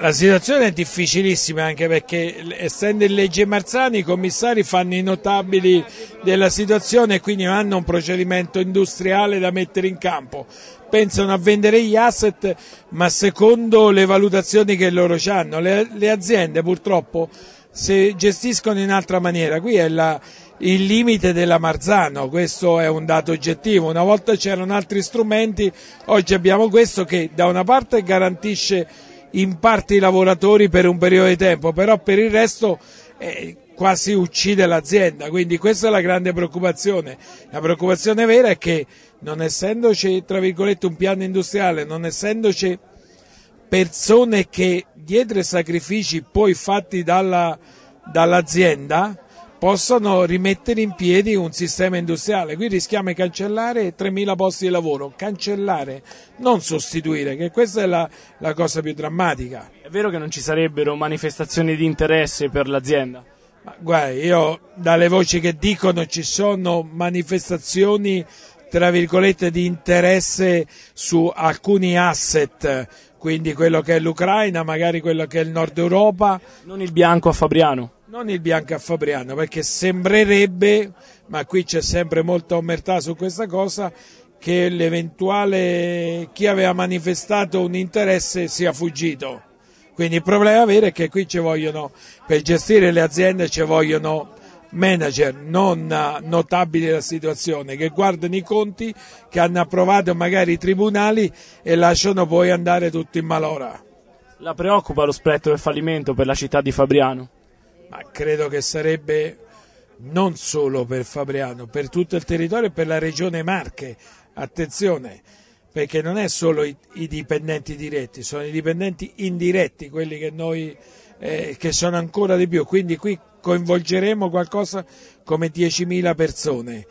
La situazione è difficilissima anche perché essendo in legge Marzani i commissari fanno i notabili della situazione e quindi hanno un procedimento industriale da mettere in campo. Pensano a vendere gli asset ma secondo le valutazioni che loro hanno. Le, le aziende purtroppo si gestiscono in altra maniera. Qui è la, il limite della Marzano, questo è un dato oggettivo. Una volta c'erano altri strumenti, oggi abbiamo questo che da una parte garantisce in parte i lavoratori per un periodo di tempo, però per il resto eh, quasi uccide l'azienda, quindi questa è la grande preoccupazione. La preoccupazione vera è che non essendoci, tra virgolette, un piano industriale, non essendoci persone che dietro i sacrifici poi fatti dalla, dall'azienda, possano rimettere in piedi un sistema industriale. Qui rischiamo di cancellare 3.000 posti di lavoro, cancellare, non sostituire, che questa è la, la cosa più drammatica. È vero che non ci sarebbero manifestazioni di interesse per l'azienda? Ma, guarda, io dalle voci che dicono ci sono manifestazioni tra virgolette di interesse su alcuni asset, quindi quello che è l'Ucraina, magari quello che è il Nord Europa. Non il bianco a Fabriano non il bianco a Fabriano, perché sembrerebbe, ma qui c'è sempre molta omertà su questa cosa, che l'eventuale chi aveva manifestato un interesse sia fuggito. Quindi il problema vero è che qui ci vogliono, per gestire le aziende ci vogliono manager non eh, notabili della situazione, che guardano i conti che hanno approvato magari i tribunali e lasciano poi andare tutto in malora. La preoccupa lo spettro del fallimento per la città di Fabriano? ma credo che sarebbe non solo per Fabriano, per tutto il territorio e per la regione Marche. Attenzione, perché non è solo i, i dipendenti diretti, sono i dipendenti indiretti, quelli che, noi, eh, che sono ancora di più. Quindi qui coinvolgeremo qualcosa come 10.000 persone.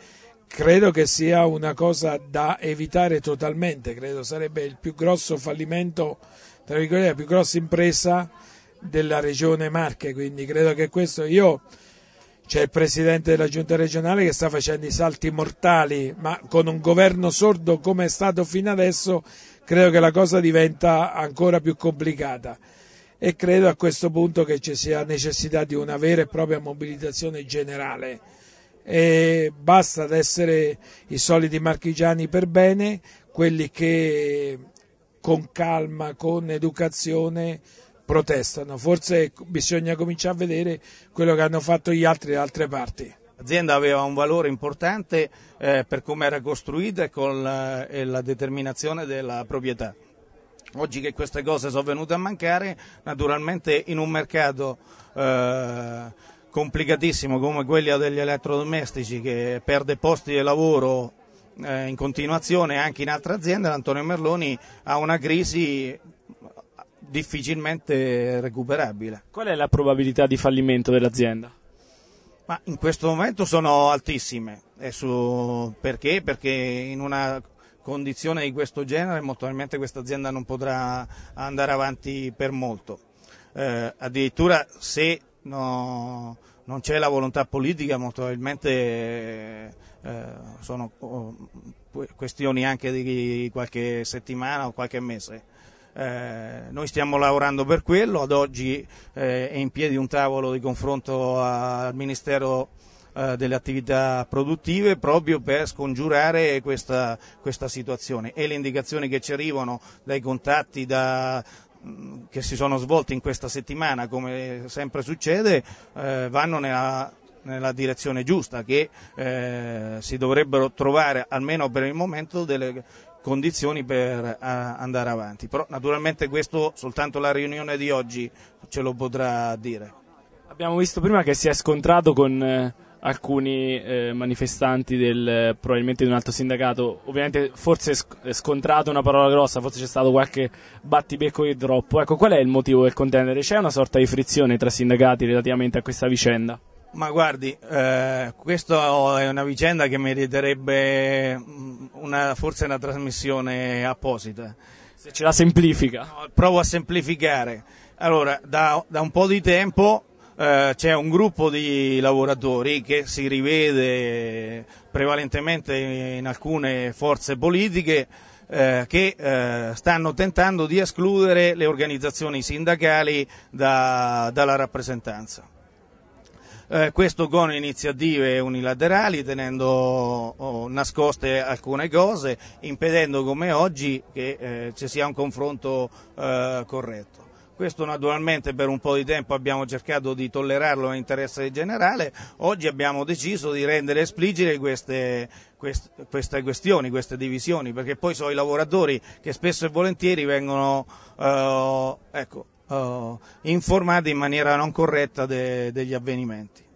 Credo che sia una cosa da evitare totalmente, credo sarebbe il più grosso fallimento, tra virgolette, la più grossa impresa della regione Marche, quindi credo che questo io c'è il presidente della giunta regionale che sta facendo i salti mortali, ma con un governo sordo come è stato fino adesso credo che la cosa diventa ancora più complicata e credo a questo punto che ci sia necessità di una vera e propria mobilitazione generale. E basta ad essere i soliti marchigiani per bene, quelli che con calma, con educazione protestano. Forse bisogna cominciare a vedere quello che hanno fatto gli altri da altre parti. L'azienda aveva un valore importante eh, per come era costruita e con la, eh, e la determinazione della proprietà. Oggi che queste cose sono venute a mancare, naturalmente in un mercato eh, complicatissimo come quello degli elettrodomestici che perde posti di lavoro eh, in continuazione anche in altre aziende, l'Antonio Merloni ha una crisi difficilmente recuperabile. Qual è la probabilità di fallimento dell'azienda? Ma in questo momento sono altissime. Su... Perché? Perché in una condizione di questo genere molto probabilmente questa azienda non potrà andare avanti per molto. Eh, addirittura se no, non c'è la volontà politica molto probabilmente eh, sono oh, questioni anche di qualche settimana o qualche mese. Eh, noi stiamo lavorando per quello, ad oggi eh, è in piedi un tavolo di confronto al Ministero eh, delle attività produttive proprio per scongiurare questa, questa situazione e le indicazioni che ci arrivano dai contatti, da, che si sono svolti in questa settimana, come sempre succede, eh, vanno nella, nella, direzione giusta, che eh, si dovrebbero trovare, almeno per il momento, delle condizioni per eh, andare avanti. Però naturalmente questo soltanto la riunione di oggi ce lo potrà dire. Abbiamo visto prima che si è scontrato con eh, alcuni eh, manifestanti del, probabilmente di un altro sindacato, ovviamente forse scontrato è una parola grossa, forse c'è stato qualche battibecco di troppo. Ecco, qual è il motivo del contendere? C'è una sorta di frizione tra sindacati relativamente a questa vicenda? Ma guardi, eh, questa è una vicenda che meriterebbe mm, una, forse una trasmissione apposita. Se ce la semplifica. No, provo a semplificare. Allora, da, da un po' di tempo eh, c'è un gruppo di lavoratori che si rivede prevalentemente in alcune forze politiche eh, che eh, stanno tentando di escludere le organizzazioni sindacali da, dalla rappresentanza eh, questo con iniziative unilaterali tenendo oh, nascoste alcune cose, impedendo come oggi che eh, ci sia un confronto eh, corretto. Questo naturalmente per un po' di tempo abbiamo cercato di tollerarlo nell'interesse generale, oggi abbiamo deciso di rendere esplicite queste, queste questioni, queste divisioni, perché poi sono i lavoratori che spesso e volentieri vengono... Eh, ecco, eh, informati in maniera non corretta de, degli avvenimenti.